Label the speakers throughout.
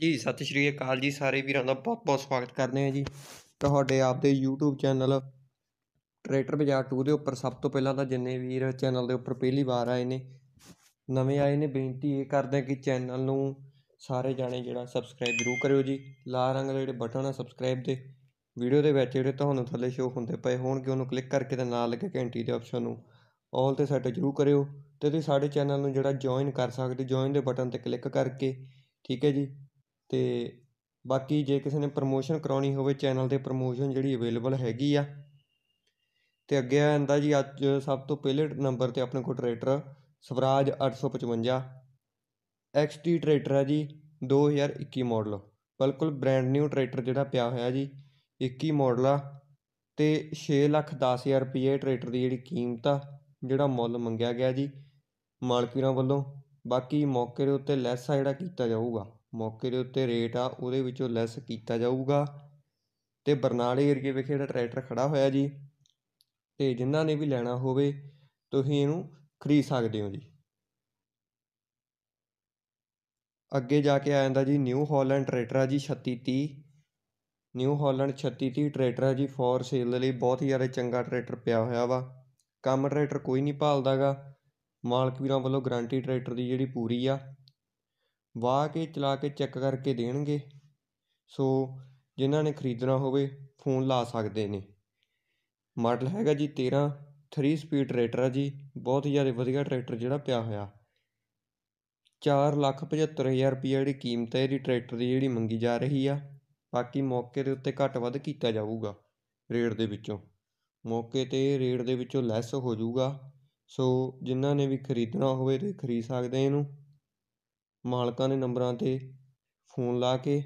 Speaker 1: ਜੀ ਸਤਿ ਸ਼੍ਰੀ ਅਕਾਲ ਜੀ ਸਾਰੇ ਵੀਰਾਂ ਦਾ ਬਹੁਤ-ਬਹੁਤ ਸਵਾਗਤ ਕਰਦੇ ਹਾਂ ਜੀ ਤੁਹਾਡੇ ਆਪਦੇ YouTube ਚੈਨਲ ਟਰੈਕਟਰ ਬਾਜ਼ਾਰ 2 ਦੇ ਉੱਪਰ ਸਭ ਤੋਂ ਪਹਿਲਾਂ ਤਾਂ ਜਿੰਨੇ ਵੀਰ ਚੈਨਲ ਦੇ ਉੱਪਰ ਪਹਿਲੀ ਵਾਰ ਆਏ ਨੇ ਨਵੇਂ ਆਏ ਨੇ ਬੇਨਤੀ ਇਹ ਕਰਦੇ ਕਿ ਚੈਨਲ ਨੂੰ ਸਾਰੇ ਜਾਣੇ ਜਿਹੜਾ ਸਬਸਕ੍ਰਾਈਬ ਜ਼ਰੂਰ ਕਰਿਓ ਜੀ ਲਾਲ ਰੰਗ ਦੇ ਜਿਹੜੇ ਬਟਨ ਆ ਸਬਸਕ੍ਰਾਈਬ ਦੇ ਵੀਡੀਓ ਦੇ ਵਿੱਚ ਜਿਹੜੇ ਤੁਹਾਨੂੰ ਥੱਲੇ ਸ਼ੋ ਹੁੰਦੇ ਪਏ ਹੋਣਗੇ ਉਹਨੂੰ ਕਲਿੱਕ ਕਰਕੇ ਤੇ ਨਾਲ ਲੱਗੇ ਘੰਟੀ ਦੇ ਆਪਸ਼ਨ ਨੂੰ ਆਲ ਤੇ ਸੈਟ ਜ਼ਰੂਰ ਕਰਿਓ ਤੇ ਤੁਸੀਂ ਸਾਡੇ ਚੈਨਲ ਨੂੰ ਜਿਹੜਾ ਜੁਆਇਨ ਕਰ ਸਕਦੇ ਜੁਆਇਨ ਦੇ ਬਟਨ ਤੇ ਕਲਿੱਕ ਕਰਕੇ ਠੀਕ ਹੈ ਜੀ ਅਤੇ ਬਾਕੀ ਜੇ ਕਿਸੇ ਨੇ ਪ੍ਰਮੋਸ਼ਨ ਕਰਵਾਉਣੀ ਹੋਵੇ ਚੈਨਲ 'ਤੇ ਪ੍ਰਮੋਸ਼ਨ ਜਿਹੜੀ ਅਵੇਲੇਬਲ ਹੈਗੀ ਆ ਅਤੇ ਅੱਗੇ ਆ ਜਾਂਦਾ ਜੀ ਅੱਜ ਸਭ ਤੋਂ ਪਹਿਲੇ ਨੰਬਰ 'ਤੇ ਆਪਣੇ ਕੋਲ ਟਰੈਕਟਰ ਸਵਰਾਜ ਅੱਠ ਸੌ ਪਚਵੰਜਾ ਐਕਸ ਟੀ ਟਰੈਕਟਰ ਹੈ ਜੀ 2021 ਮਾਡਲ ਬਿਲਕੁਲ ਬ੍ਰੈਂਡ ਨਿਊ ਟਰੈਕਟਰ ਜਿਹੜਾ ਪਿਆ ਹੋਇਆ ਜੀ 21 ਮਾਡਲ ਆ ਤੇ 610000 ਲੱਖ ਹਜ਼ਾਰ ਰੁਪਏ ਟਰੈਕਟਰ ਦੀ ਜਿਹੜੀ ਕੀਮਤ ਆ ਜਿਹੜਾ ਮੁੱਲ ਮੰਗਿਆ ਗਿਆ ਜੀ ਮਾਲਕੀਰਾਂ ਵੱਲੋਂ ਬਾਕੀ ਮੌਕੇ ਦੇ ਉੱਤੇ ਲੈਸ ਆ ਜਿਹੜਾ ਕੀਤਾ ਜਾਊਗਾ ਮੌਕੇ ਦੇ ਉੱਤੇ ਰੇਟ ਆ ਉਹਦੇ ਵਿੱਚੋਂ ਲੈਸ ਕੀਤਾ ਜਾਊਗਾ ਤੇ ਬਰਨਾਲੇ ਏਰੀਏ ਵਿਖੇ ਜਿਹੜਾ ਟਰੈਕਟਰ ਖੜਾ ਹੋਇਆ ਜੀ ਤੇ ਜਿਨ੍ਹਾਂ ਨੇ ਵੀ ਲੈਣਾ ਹੋਵੇ ਤੁਸੀਂ ਇਹਨੂੰ ਖਰੀਦ ਸਕਦੇ ਹੋ ਜੀ ਅੱਗੇ ਜਾ ਕੇ ਆ ਜਾਂਦਾ ਜੀ ਨਿਊ ਹਾਲੈਂਡ ਟਰੈਕਟਰ ਆ ਜੀ 3630 ਨਿਊ ਹਾਲੈਂਡ 3630 ਟਰੈਕਟਰ ਆ ਜੀ ਫੋਰ ਸੇਲ ਲਈ ਬਹੁਤ ਹੀ ਜ਼ਿਆਦਾ ਚੰਗਾ ਟਰੈਕਟਰ ਪਿਆ ਹੋਇਆ ਵਾ ਕੰਮ ਟਰੈਕਟਰ ਕੋਈ ਨਹੀਂ ਭਾਲਦਾਗਾ ਮਾਲਕ ਵੀਰਾਂ ਵੱਲੋਂ ਗਾਰੰਟੀ ਟਰੈਕਟਰ ਦੀ ਜਿਹੜੀ ਪੂਰੀ ਆ ਵਾਹ ਕੇ ਚਲਾ ਕੇ ਚੈੱਕ ਕਰਕੇ ਦੇਣਗੇ ਸੋ ਜਿਨ੍ਹਾਂ ਨੇ ਖਰੀਦਣਾ ਹੋਵੇ ਫੋਨ ਲਾ ਸਕਦੇ ਨੇ ਮਾਡਲ ਹੈਗਾ ਜੀ 13 3 ਸਪੀਡ ਟਰੈਕਟਰ ਆ ਜੀ ਬਹੁਤ ਜ਼ਿਆਦਾ ਵਧੀਆ ਟਰੈਕਟਰ ਜਿਹੜਾ ਪਿਆ ਹੋਇਆ 475000 ਰੁਪਏ ਜਿਹੜੀ ਕੀਮਤ ਹੈ ਇਹਦੀ ਟਰੈਕਟਰ ਦੀ ਜਿਹੜੀ ਮੰਗੀ ਜਾ ਰਹੀ ਆ ਬਾਕੀ ਮੌਕੇ ਦੇ ਉੱਤੇ ਘੱਟ ਵੱਧ ਕੀਤਾ ਜਾਊਗਾ ਰੇਟ ਦੇ ਵਿੱਚੋਂ ਮੌਕੇ ਤੇ ਰੇਟ ਦੇ ਵਿੱਚੋਂ ਲੈਸ ਹੋ ਜਾਊਗਾ ਸੋ ਜਿਨ੍ਹਾਂ ਨੇ ਵੀ ਖਰੀਦਣਾ ਹੋਵੇ ਤੇ ਖਰੀਦ ਸਕਦੇ ਇਹਨੂੰ ਮਾਲਕਾਂ ਦੇ ਨੰਬਰਾਂ 'ਤੇ ਫੋਨ ਲਾ ਕੇ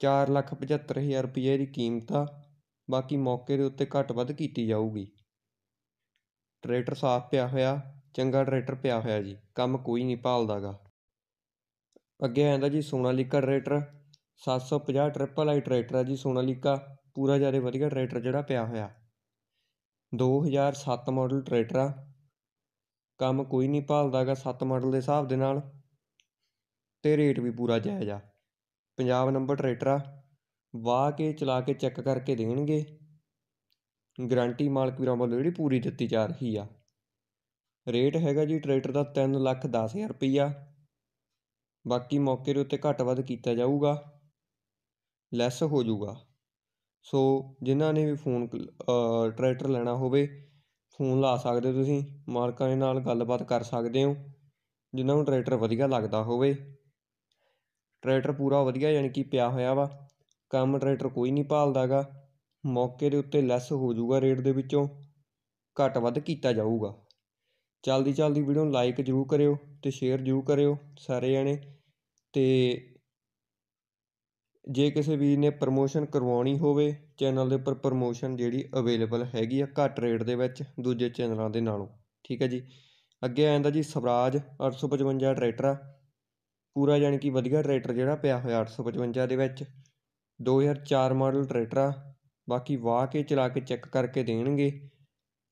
Speaker 1: ਚਾਰ ਲੱਖ ਦੀ ਹਜ਼ਾਰ ਰੁਪਈਏ ਕੀਮਤ ਆ ਬਾਕੀ ਮੌਕੇ ਦੇ ਉੱਤੇ ਘੱਟ ਵੱਧ ਕੀਤੀ ਜਾਊਗੀ ਟਰੈਕਟਰ ਸਾਫ਼ ਪਿਆ ਹੋਇਆ ਚੰਗਾ ਟਰੈਕਟਰ ਪਿਆ ਹੋਇਆ ਜੀ ਕੰਮ ਕੋਈ ਨਹੀਂ ਭਾਲਦਾ ਗਾ ਅੱਗੇ ਆਂਦਾ ਜੀ Sonalika tractor 750 triple I tractor ਆ ਜੀ ਸੋਨਾਲੀਕਾ ਪੂਰਾ ਜਿਆਦਾ ਵਧੀਆ ਟਰੈਕਟਰ ਜਿਹੜਾ ਪਿਆ ਹੋਇਆ 2007 ਮਾਡਲ ਟਰੈਕਟਰ ਆ ਕੰਮ ਕੋਈ ਨਹੀਂ ਭਾਲਦਾ ਗਾ ਸੱਤ ਮਾਡਲ ਦੇ ਹਿਸਾਬ ਦੇ ਨਾਲ ਤੇ ਰੇਟ ਵੀ ਪੂਰਾ ਜਾਇਜ਼ ਆ ਪੰਜਾਬ ਨੰਬਰ ਟਰੈਕਟਰ ਆ ਵਾਹ ਕੇ ਚਲਾ ਕੇ ਚੈੱਕ ਕਰਕੇ ਦੇਣਗੇ ਗਰੰਟੀ ਮਾਲਕ ਵੀਰਾਂ ਵੱਲੋਂ ਜਿਹੜੀ ਪੂਰੀ ਦਿੱਤੀ ਜਾ ਰਹੀ ਆ ਰੇਟ ਹੈਗਾ ਜੀ ਟਰੈਕਟਰ ਦਾ 3 ਲੱਖ 10000 ਰੁਪਈਆ ਬਾਕੀ ਮੌਕੇ ਦੇ ਉੱਤੇ ਘੱਟ ਵੱਧ ਕੀਤਾ ਜਾਊਗਾ ਲੈਸ ਹੋ ਜਾਊਗਾ ਸੋ ਜਿਨ੍ਹਾਂ ਨੇ ਵੀ ਫੋਨ ਟਰੈਕਟਰ ਲੈਣਾ ਹੋਵੇ ਫੋਨ ਲਾ ਸਕਦੇ ਹੋ ਤੁਸੀਂ ਮਾਲਕਾਂ ਦੇ ਨਾਲ ਗੱਲਬਾਤ ਕਰ ਸਕਦੇ ਹੋ ਜਿਨ੍ਹਾਂ ਨੂੰ ਟਰੈਕਟਰ ਵਧੀਆ ਲੱਗਦਾ ਹੋਵੇ ਟਰੈਕਟਰ ਪੂਰਾ ਵਧੀਆ ਯਾਨੀ ਕਿ ਪਿਆ ਹੋਇਆ ਵਾ ਕੰਮ ਟਰੈਕਟਰ ਕੋਈ ਨਹੀਂ ਭਾਲਦਾ ਗਾ ਮੌਕੇ ਦੇ ਉੱਤੇ ਲੈਸ ਹੋ ਜਾਊਗਾ ਰੇਟ ਦੇ ਵਿੱਚੋਂ ਘੱਟ ਵੱਧ ਕੀਤਾ ਜਾਊਗਾ ਚਲਦੀ ਚਲਦੀ ਵੀਡੀਓ ਨੂੰ ਲਾਈਕ ਜ਼ਰੂਰ ਕਰਿਓ ਤੇ ਸ਼ੇਅਰ ਜ਼ਰੂਰ ਕਰਿਓ ਸਾਰੇ ਜਣੇ ਤੇ ਜੇ ਕਿਸੇ ਵੀਰ ਨੇ ਪ੍ਰਮੋਸ਼ਨ ਕਰਵਾਉਣੀ ਹੋਵੇ ਚੈਨਲ ਦੇ ਉੱਪਰ ਪ੍ਰਮੋਸ਼ਨ ਜਿਹੜੀ ਅਵੇਲੇਬਲ ਹੈਗੀ ਆ ਘੱਟ ਰੇਟ ਦੇ ਵਿੱਚ ਦੂਜੇ ਚੈਨਲਾਂ ਦੇ ਨਾਲੋਂ ਠੀਕ ਹੈ ਜੀ ਅੱਗੇ ਆ ਜਾਂਦਾ ਜੀ ਸਵਰਾਜ 855 ਟਰੈਕਟਰ ਆ ਪੂਰਾ ਯਾਨੀ ਕਿ ਵਧੀਆ ਟਰੈਕਟਰ ਜਿਹੜਾ ਪਿਆ ਹੋਇਆ 855 ਦੇ ਵਿੱਚ 2004 ਮਾਡਲ ਟਰੈਕਟਰ ਆ ਬਾਕੀ ਵਾਹ ਕੇ ਚਲਾ ਕੇ ਚੈੱਕ ਕਰਕੇ ਦੇਣਗੇ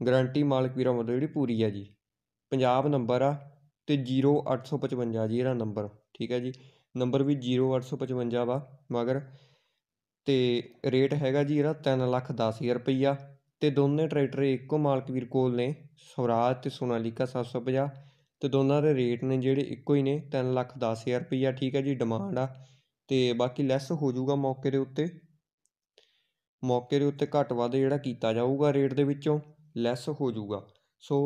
Speaker 1: ਗਾਰੰਟੀ ਮਾਲਕ ਵੀਰਾਂ ਵੱਲੋਂ ਜਿਹੜੀ ਪੂਰੀ ਆ ਜੀ ਪੰਜਾਬ ਨੰਬਰ ਆ ਤੇ 0855 ਜੀ ਇਹਦਾ ਨੰਬਰ ਠੀਕ ਹੈ ਜੀ ਨੰਬਰ ਵੀ ਜੀਰੋ ਅੱਠ ਸੌ ਪਚਵੰਜਾ ਵਾ ਮਗਰ ਅਤੇ ਰੇਟ ਹੈਗਾ ਜੀ ਇਹਦਾ ਤਿੰਨ ਲੱਖ ਦਸ ਹਜ਼ਾਰ ਰੁਪਈਆ ਅਤੇ ਦੋਨੇ ਟਰੈਕਟਰ ਇੱਕੋ ਮਾਲਕ ਵੀਰ ਕੋਲ ਨੇ ਸਵਰਾਜ ਅਤੇ ਸੋਨਾਲੀਕਾ ਸੱਤ ਸੌ ਪੰਜਾਹ ਅਤੇ ਦੋਨਾਂ ਦੇ ਰੇਟ ਨੇ ਜਿਹੜੇ ਇੱਕੋ ਹੀ ਨੇ ਤਿੰਨ ਲੱਖ ਦਸ ਹਜ਼ਾਰ ਰੁਪਈਆ ਠੀਕ ਹੈ ਜੀ ਡਿਮਾਂਡ ਆ ਅਤੇ ਬਾਕੀ ਲੈਸ ਹੋ ਜਾਊਗਾ ਮੌਕੇ ਦੇ ਉੱਤੇ ਮੌਕੇ ਦੇ ਉੱਤੇ ਘੱਟ ਵੱਧ ਜਿਹੜਾ ਕੀਤਾ ਜਾਊਗਾ ਰੇਟ ਦੇ ਵਿੱਚੋਂ ਲੈਸ ਹੋ ਜਾਊਗਾ ਸੋ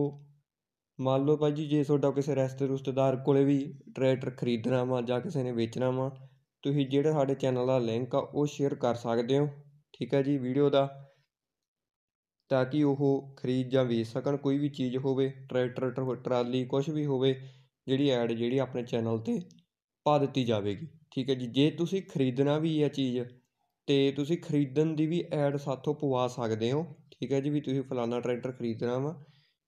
Speaker 1: ਮੰਨ ਲਓ ਭਾਅ ਜੀ ਜੇ ਤੁਹਾਡਾ ਕਿਸੇ ਰਿਸ਼ਤੇ ਰੁਸ਼ਤੇਦਾਰ ਕੋਲ ਵੀ ਟਰੈਕਟਰ ਖਰੀਦਣਾ ਵਾ ਜਾਂ ਕਿਸੇ ਨੇ ਵੇਚਣਾ ਵਾ ਤੁਸੀਂ ਜਿਹੜਾ ਸਾਡੇ ਚੈਨਲ ਦਾ ਲਿੰਕ ਆ ਉਹ ਸ਼ੇਅਰ ਕਰ ਸਕਦੇ ਹੋ ਠੀਕ ਹੈ ਜੀ ਵੀਡੀਓ ਦਾ ਤਾਂ ਕਿ ਉਹ ਖਰੀਦ ਜਾਂ ਵੇਚ ਸਕਣ ਕੋਈ ਵੀ ਚੀਜ਼ ਹੋਵੇ ਟਰੈਕਟਰ ਟਰਾਲੀ ਕੁਝ ਵੀ ਹੋਵੇ ਜਿਹੜੀ ਐਡ ਜਿਹੜੀ ਆਪਣੇ ਚੈਨਲ ਤੇ ਪਾ ਦਿੱਤੀ ਜਾਵੇਗੀ ਠੀਕ ਹੈ ਜੀ ਜੇ ਤੁਸੀਂ ਖਰੀਦਣਾ ਵੀ ਹੈ ਚੀਜ਼ ਤੇ ਤੁਸੀਂ ਖਰੀਦਣ ਦੀ ਵੀ ਐਡ ਸਾਥੋਂ ਪਵਾ ਸਕਦੇ ਹੋ ਠੀਕ ਹੈ ਜੀ ਵੀ ਤੁਸੀਂ ਫਲਾਣਾ ਟਰੈਕਟਰ ਖਰੀਦਣਾ ਵਾ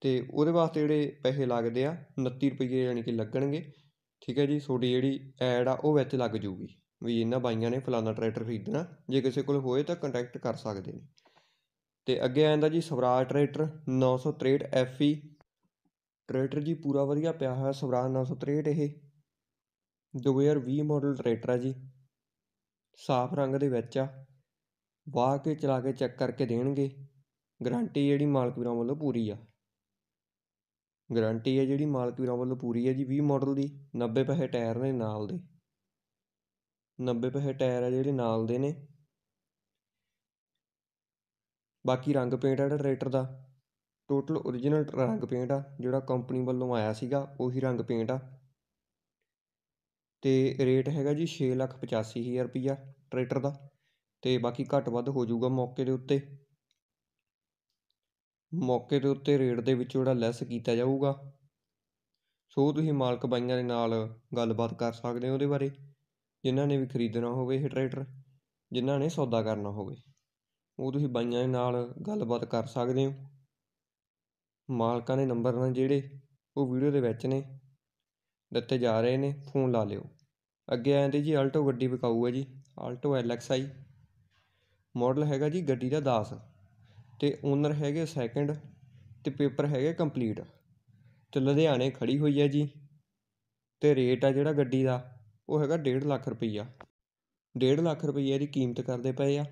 Speaker 1: ਅਤੇ ਉਹਦੇ ਵਾਸਤੇ ਜਿਹੜੇ ਪੈਸੇ ਲੱਗਦੇ ਆ ਉਨੱਤੀ ਰੁਪਈਏ ਯਾਨੀ ਕਿ ਲੱਗਣਗੇ ਠੀਕ ਹੈ ਜੀ ਤੁਹਾਡੀ ਜਿਹੜੀ ਐਡ ਆ ਉਹ ਵਿੱਚ ਲੱਗ ਜੂਗੀ ਵੀ ਇਹਨਾਂ ਬਾਈਆਂ ਨੇ ਫਲਾਨਾ ਟਰੈਕਟਰ ਖਰੀਦਣਾ ਜੇ ਕਿਸੇ ਕੋਲ ਹੋਏ ਤਾਂ ਕੰਟੈਕਟ ਕਰ ਸਕਦੇ ਨੇ ਅਤੇ ਅੱਗੇ ਆ ਜਾਂਦਾ ਜੀ ਸਵਰਾਜ ਟਰੈਕਟਰ ਨੌ ਸੌ ਐਫ ਈ e। ਟਰੈਕਟਰ ਜੀ ਪੂਰਾ ਵਧੀਆ ਪਿਆ ਹੋਇਆ ਸਵਰਾਜ ਨੌ ਸੌ ਇਹ ਦੋ ਹਜ਼ਾਰ ਵੀਹ ਮਾਡਲ ਟਰੈਕਟਰ ਆ ਜੀ ਸਾਫ ਰੰਗ ਦੇ ਵਿੱਚ ਆ ਵਾਹ ਕੇ ਚਲਾ ਕੇ ਚੈੱਕ ਕਰਕੇ ਦੇਣਗੇ ਗਾਰੰਟੀ ਜਿਹੜੀ ਮਾਲਕ ਵੀਰਾਂ ਵੱਲੋਂ ਪੂਰੀ ਆ ਗਰੰਟੀ ਹੈ ਜਿਹੜੀ ਮਾਲਕ ਵੀਰਾਂ ਵੱਲੋਂ ਪੂਰੀ ਹੈ ਜੀ 20 ਮਾਡਲ ਦੀ 90 ਪੈਸੇ ਟਾਇਰ ਨੇ ਨਾਲ ਦੇ 90 ਪੈਸੇ ਟਾਇਰ ਆ ਜਿਹੜੇ ਨਾਲ ਦੇ ਨੇ ਬਾਕੀ ਰੰਗ ਪੇਂਟ ਹੈ ਟਰੈਕਟਰ ਦਾ ਟੋਟਲ origignal ਰੰਗ ਪੇਂਟ ਆ ਜਿਹੜਾ ਕੰਪਨੀ ਵੱਲੋਂ ਆਇਆ ਸੀਗਾ ਉਹੀ ਰੰਗ ਪੇਂਟ ਆ ਤੇ ਰੇਟ ਹੈਗਾ ਜੀ 685000 ਰੁਪਿਆ ਟਰੈਕਟਰ ਦਾ ਤੇ ਬਾਕੀ ਘੱਟ ਵੱਧ ਹੋ ਜਾਊਗਾ ਮੌਕੇ ਦੇ ਉੱਤੇ ਮੌਕੇ ਦੇ ਉੱਤੇ ਰੇਟ ਦੇ ਵਿੱਚ ਜਿਹੜਾ ਲੈਸ ਕੀਤਾ ਜਾਊਗਾ ਸੋ ਤੁਸੀਂ ਮਾਲਕ ਬਾਈਆਂ ਦੇ ਨਾਲ ਗੱਲਬਾਤ ਕਰ ਸਕਦੇ ਹੋ ਉਹਦੇ ਬਾਰੇ ਜਿਨ੍ਹਾਂ ਨੇ ਵੀ ਖਰੀਦਣਾ ਹੋਵੇ ਇਹ ਟਰੈਕਟਰ ਜਿਨ੍ਹਾਂ ਨੇ ਸੌਦਾ ਕਰਨਾ ਹੋਵੇ ਉਹ ਤੁਸੀਂ ਬਾਈਆਂ ਦੇ ਨਾਲ ਗੱਲਬਾਤ ਕਰ ਸਕਦੇ ਹੋ ਮਾਲਕਾਂ ਦੇ ਨੰਬਰ ਨੇ ਜਿਹੜੇ ਉਹ ਵੀਡੀਓ ਦੇ ਵਿੱਚ ਨੇ ਦਿੱਤੇ ਜਾ ਰਹੇ ਨੇ ਫੋਨ ਲਾ ਲਿਓ ਅੱਗੇ ਆਏ ਤੇ ਜੀ ਆਲਟੋ ਗੱਡੀ ਵਿਕਾਊ ਹੈ ਜੀ ਆਲਟੋ ਐਲਐਕਸਆਈ ਮਾਡਲ ਹੈਗਾ ਜੀ ਗੱਡੀ ਦਾ 10 ਤੇ ਓਨਰ ਹੈਗੇ ਸੈਕੰਡ ਤੇ ਪੇਪਰ ਹੈਗੇ ਕੰਪਲੀਟ ਤੇ ਲੁਧਿਆਣੇ ਖੜੀ ਹੋਈ ਹੈ ਜੀ ਤੇ ਰੇਟ ਆ ਜਿਹੜਾ ਗੱਡੀ ਦਾ ਉਹ ਹੈਗਾ 1.5 ਲੱਖ ਰੁਪਈਆ 1.5 ਲੱਖ ਰੁਪਈਆ ਇਹਦੀ ਕੀਮਤ ਕਰਦੇ ਪਏ ਆ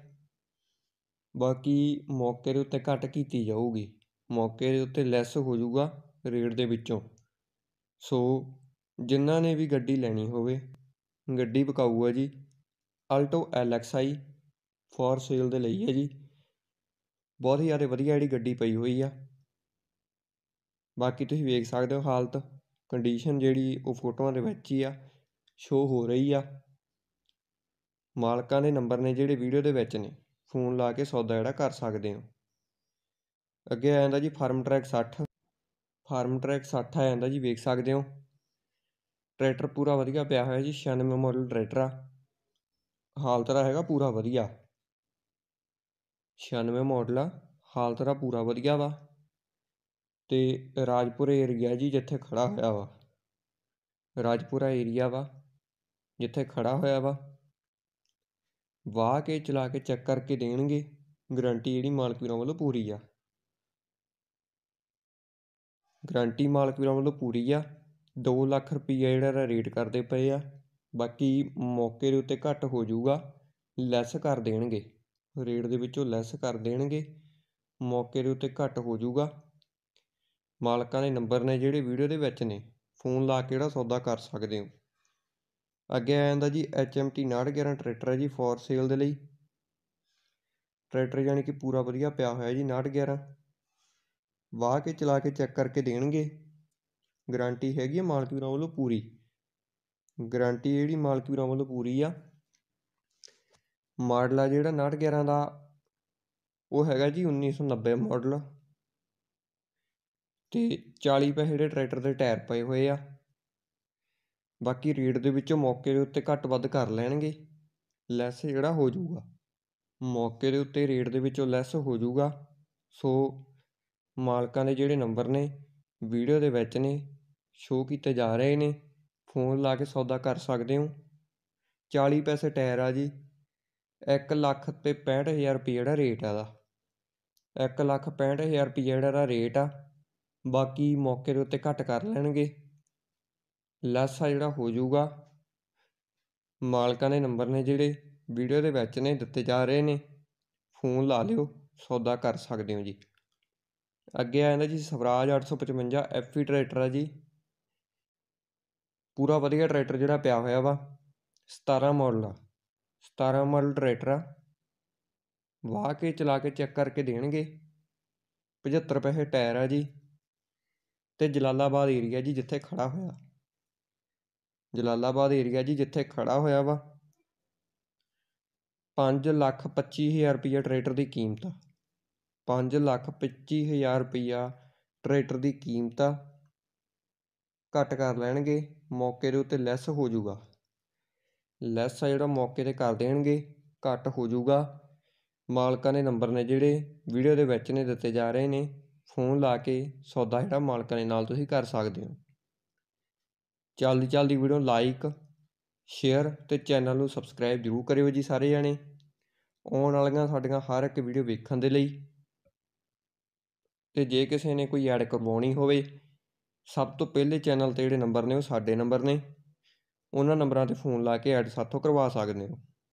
Speaker 1: ਬਾਕੀ ਮੌਕੇ ਦੇ ਉੱਤੇ ਘਟ ਕੀਤੀ ਜਾਊਗੀ ਮੌਕੇ ਦੇ ਉੱਤੇ ਲੈਸ ਹੋ ਜਾਊਗਾ ਰੇਟ ਦੇ ਵਿੱਚੋਂ ਸੋ ਜਿਨ੍ਹਾਂ ਨੇ ਵੀ ਗੱਡੀ ਲੈਣੀ ਹੋਵੇ ਗੱਡੀ ਵਿਕਾਊ ਆ ਜੀ Alto L X I for sale ਦੇ ਲਈ ਹੈ ਜੀ ਬਹੁਤ ਹੀ ਜ਼ਿਆਦਾ ਵਧੀਆ ਜਿਹੜੀ ਗੱਡੀ ਪਈ ਹੋਈ ਆ ਬਾਕੀ ਤੁਸੀਂ ਵੇਖ ਸਕਦੇ ਹੋ ਹਾਲਤ ਕੰਡੀਸ਼ਨ ਜਿਹੜੀ ਉਹ ਫੋਟੋਆਂ ਦੇ ਵਿੱਚ ਹੀ ਆ ਸ਼ੋ ਹੋ ਰਹੀ ਆ ਮਾਲਕਾਂ ਦੇ ਨੰਬਰ ਨੇ ਜਿਹੜੇ ਵੀਡੀਓ ਦੇ ਵਿੱਚ ਨੇ ਫੋਨ ਲਾ ਕੇ ਸੌਦਾ ਜਿਹੜਾ ਕਰ ਸਕਦੇ ਹੋ ਅੱਗੇ ਆ ਜਾਂਦਾ ਜੀ ਫਾਰਮ ਟਰੈਕ 60 ਫਾਰਮ ਟਰੈਕ 60 ਆ ਜਾਂਦਾ ਜੀ ਵੇਖ ਸਕਦੇ ਹੋ ਟਰੈਕਟਰ ਪੂਰਾ ਵਧੀਆ ਪਿਆ ਹੋਇਆ ਜੀ 96 ਮਾਡਲ ਟਰੈਕਟਰ ਆ ਹਾਲਤ ਦਾ ਹੈਗਾ ਪੂਰਾ ਵਧੀਆ 96 ਮਾਡਲ ਆ ਹਾਲਤ ਦਾ ਪੂਰਾ ਵਧੀਆ ਵਾ ਤੇ ਰਾਜਪੁਰੇ ਏਰੀਆ ਜੀ ਜਿੱਥੇ ਖੜਾ ਹੋਇਆ ਵਾ ਰਾਜਪੁਰਾ ਏਰੀਆ ਵਾ ਜਿੱਥੇ ਖੜਾ ਹੋਇਆ ਵਾ ਵਾਹ ਕੇ ਚਲਾ ਕੇ ਚੈੱਕ ਕਰਕੇ ਦੇਣਗੇ ਗਾਰੰਟੀ ਜਿਹੜੀ ਮਾਲਕ ਵੀਰਾਂ ਵੱਲੋਂ ਪੂਰੀ ਆ ਗਾਰੰਟੀ ਮਾਲਕ ਵੀਰਾਂ ਵੱਲੋਂ ਪੂਰੀ ਆ 2 ਲੱਖ ਰੁਪਈਆ ਜਿਹੜਾ ਰੇਟ ਕਰਦੇ ਪਏ ਆ ਬਾਕੀ ਮੌਕੇ ਦੇ ਉੱਤੇ ਘੱਟ ਹੋ ਜਾਊਗਾ ਲੈਸ ਕਰ ਦੇਣਗੇ ਰੇਟ ਦੇ ਵਿੱਚੋਂ ਲੈਸ ਕਰ ਦੇਣਗੇ ਮੌਕੇ ਦੇ ਉੱਤੇ ਘੱਟ ਹੋ ਜਾਊਗਾ ਮਾਲਕਾਂ ਦੇ ਨੰਬਰ ਨੇ ਜਿਹੜੇ ਵੀਡੀਓ ਦੇ ਵਿੱਚ ਨੇ ਫੋਨ ਲਾ ਕੇ ਜਿਹੜਾ ਸੌਦਾ ਕਰ ਸਕਦੇ ਹੋ ਅੱਗੇ ਆ ਜਾਂਦਾ ਜੀ HMT 911 ਟਰੈਕਟਰ ਹੈ ਜੀ ਫੋਰ ਸੇਲ ਦੇ ਲਈ ਟਰੈਕਟਰ ਯਾਨੀ ਕਿ ਪੂਰਾ ਵਧੀਆ ਪਿਆ ਹੋਇਆ ਜੀ 911 ਵਾਹ ਕੇ ਚਲਾ ਕੇ ਚੈੱਕ ਕਰਕੇ ਦੇਣਗੇ ਗਾਰੰਟੀ ਹੈਗੀ ਹੈ ਮਾਲਕੀ ਵੀਰਾਂ ਵੱਲੋਂ ਪੂਰੀ ਗਾਰੰਟੀ ਜਿਹੜੀ ਮਾਲਕੀ ਵੀਰਾਂ ਵੱਲੋਂ ਪੂਰੀ ਆ ਮਾਡਲ ਆ ਜਿਹੜਾ 6911 ਦਾ ਉਹ ਹੈਗਾ ਜੀ 1990 ਮਾਡਲ ਤੇ 40 ਪੈਸੇ ਜਿਹੜੇ ਟਰੈਕਟਰ ਦੇ ਟਾਇਰ ਪਏ ਹੋਏ ਆ ਬਾਕੀ ਰੇਟ ਦੇ ਵਿੱਚੋਂ ਮੌਕੇ ਦੇ ਉੱਤੇ ਘੱਟ ਵੱਧ ਕਰ ਲੈਣਗੇ ਲੈਸ ਜਿਹੜਾ ਹੋ ਜਾਊਗਾ ਮੌਕੇ ਦੇ ਉੱਤੇ ਰੇਟ ਦੇ ਵਿੱਚੋਂ ਲੈਸ ਹੋ ਜਾਊਗਾ ਸੋ ਮਾਲਕਾਂ ਦੇ ਜਿਹੜੇ ਨੰਬਰ ਨੇ ਵੀਡੀਓ ਦੇ ਵਿੱਚ ਨੇ ਸ਼ੋ ਕੀਤੇ ਜਾ ਰਹੇ ਨੇ ਫੋਨ ਲਾ ਕੇ ਸੌਦਾ ਕਰ ਸਕਦੇ ਹੋ 40 ਪੈਸੇ ਟਾਇਰ ਆ ਜੀ ਇੱਕ ਲੱਖ ਤੇ ਪੈਂਹਠ ਹਜ਼ਾਰ ਰੁਪਈਆ ਜਿਹੜਾ ਰੇਟ ਆ ਇਹਦਾ ਇੱਕ ਲੱਖ ਪੈਂਹਠ ਹਜ਼ਾਰ ਰੁਪਈਆ ਜਿਹੜਾ ਇਹਦਾ ਰੇਟ ਆ ਬਾਕੀ ਮੌਕੇ ਦੇ ਉੱਤੇ ਘੱਟ ਕਰ ਲੈਣਗੇ ਲੈਸ ਆ ਜਿਹੜਾ ਹੋ ਜਾਊਗਾ ਮਾਲਕਾਂ ਦੇ ਨੰਬਰ ਨੇ ਜਿਹੜੇ ਵੀਡੀਓ ਦੇ ਵਿੱਚ ਨੇ ਦਿੱਤੇ ਜਾ ਰਹੇ ਨੇ ਫੋਨ ਲਾ ਲਿਓ ਸੌਦਾ ਕਰ ਸਕਦੇ ਹੋ ਜੀ ਅੱਗੇ ਆ ਜਾਂਦਾ ਜੀ ਸਵਰਾਜ 855 ਐਫੀ ਟਰੈਕਟਰ ਆ ਜੀ ਪੂਰਾ ਵਧੀਆ ਟਰੈਕਟਰ ਜਿਹੜਾ ਪਿਆ ਹੋਇਆ ਵਾ 17 ਮਾਡਲ ਆ 17 ਮਾਡਲ ਟਰੈਕਟਰ ਆ ਵਾਹ ਕੇ ਚਲਾ ਕੇ ਚੈੱਕ ਕਰਕੇ ਦੇਣਗੇ 75 ਪੈਸੇ ਟਾਇਰ ਆ ਜੀ ਤੇ ਜਲਾਲਾਬਾਦ ਏਰੀਆ ਜੀ ਜਿੱਥੇ ਖੜਾ ਹੋਇਆ ਜਲਾਲਾਬਾਦ ਏਰੀਆ ਜੀ ਜਿੱਥੇ ਖੜਾ ਹੋਇਆ ਵਾ 5 ਲੱਖ 25000 ਰੁਪਏ ਟਰੈਕਟਰ ਦੀ ਕੀਮਤ 5 ਲੱਖ 25000 ਰੁਪਏ ਟਰੈਕਟਰ ਦੀ ਕੀਮਤ ਆ ਘੱਟ ਕਰ ਲੈਣਗੇ ਮੌਕੇ ਦੇ ਉੱਤੇ ਲੈਸ ਹੋ ਜਾਊਗਾ ਲੈਸ ਆ ਜਿਹੜਾ ਮੌਕੇ 'ਤੇ ਕਰ ਦੇਣਗੇ ਘੱਟ ਹੋ ਜਾਊਗਾ ਮਾਲਕਾਂ ਦੇ ਨੰਬਰ ਨੇ ਜਿਹੜੇ ਵੀਡੀਓ ਦੇ ਵਿੱਚ ਨੇ ਦਿੱਤੇ ਜਾ ਰਹੇ ਨੇ ਫੋਨ ਲਾ ਕੇ ਸੌਦਾ ਜਿਹੜਾ ਮਾਲਕਾਂ ਦੇ ਨਾਲ ਤੁਸੀਂ ਕਰ ਸਕਦੇ ਹੋ ਚੱਲਦੀ ਚੱਲਦੀ ਵੀਡੀਓ ਲਾਈਕ ਸ਼ੇਅਰ ਤੇ ਚੈਨਲ ਨੂੰ ਸਬਸਕ੍ਰਾਈਬ ਜ਼ਰੂਰ ਕਰਿਓ ਜੀ ਸਾਰੇ ਜਾਣੇ ਆਉਣ ਵਾਲੀਆਂ ਸਾਡੀਆਂ ਹਰ ਇੱਕ ਵੀਡੀਓ ਵੇਖਣ ਦੇ ਲਈ ਤੇ ਜੇ ਕਿਸੇ ਨੇ ਕੋਈ ਐਡ ਕਰਵਾਉਣੀ ਹੋਵੇ ਸਭ ਤੋਂ ਪਹਿਲੇ ਚੈਨਲ ਤੇ ਜਿਹੜੇ ਨੰਬਰ ਨੇ ਉਹ ਸਾਡੇ ਨੰਬਰ ਨੇ ਉਹਨਾਂ ਨੰਬਰਾਂ 'ਤੇ ਫੋਨ ਲਾ ਕੇ ਐਡ ਸਾਥੋਂ ਕਰਵਾ ਸਕਦੇ ਹੋ